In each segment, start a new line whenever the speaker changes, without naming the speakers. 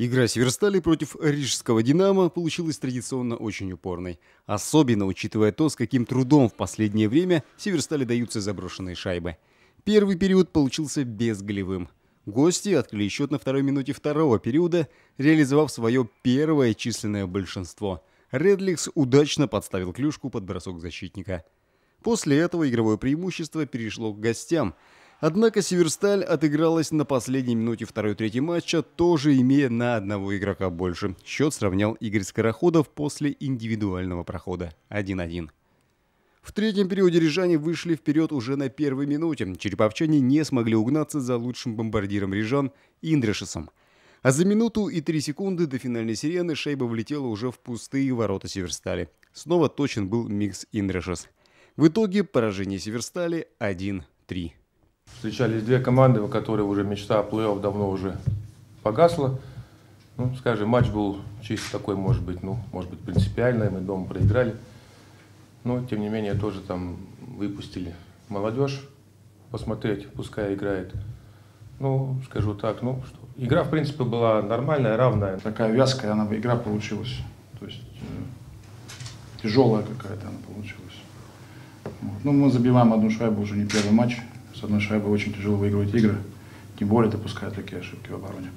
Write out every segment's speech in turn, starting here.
Игра Северстали против рижского «Динамо» получилась традиционно очень упорной. Особенно учитывая то, с каким трудом в последнее время Северстали даются заброшенные шайбы. Первый период получился безголевым. Гости открыли счет на второй минуте второго периода, реализовав свое первое численное большинство. Редликс удачно подставил клюшку под бросок защитника. После этого игровое преимущество перешло к гостям – Однако Северсталь отыгралась на последней минуте второй-третьей матча, тоже имея на одного игрока больше. Счет сравнял Игорь Скороходов после индивидуального прохода 1-1. В третьем периоде рижане вышли вперед уже на первой минуте. Череповчане не смогли угнаться за лучшим бомбардиром рижан Индрешесом. А за минуту и три секунды до финальной сирены шайба влетела уже в пустые ворота Северстали. Снова точен был микс Индрешес. В итоге поражение Северстали 1-3. Встречались две команды, у которых уже мечта о плей-офф давно уже погасла.
Ну, скажем, матч был чисто такой, может быть, ну, может быть, принципиальный, мы дома проиграли. Но, тем не менее, тоже там выпустили молодежь посмотреть, пускай играет. Ну, скажу так, ну, что игра, в принципе, была нормальная, равная. Такая вязкая она, игра получилась. То есть э, тяжелая какая-то она получилась. Вот. Ну, мы забиваем одну шайбу уже не первый матч. С одной шайбой очень тяжело выигрывать игры, тем более допуская такие ошибки в обороне.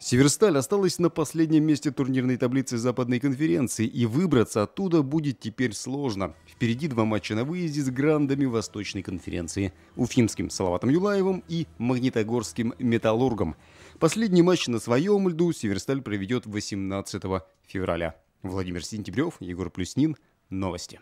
Северсталь осталась на последнем месте турнирной таблицы Западной конференции, и выбраться оттуда будет теперь сложно. Впереди два матча на выезде с грандами Восточной конференции – уфимским Салаватом Юлаевым и магнитогорским Металлургом. Последний матч на своем льду Северсталь проведет 18 февраля. Владимир Сентябрев, Егор Плюснин. Новости.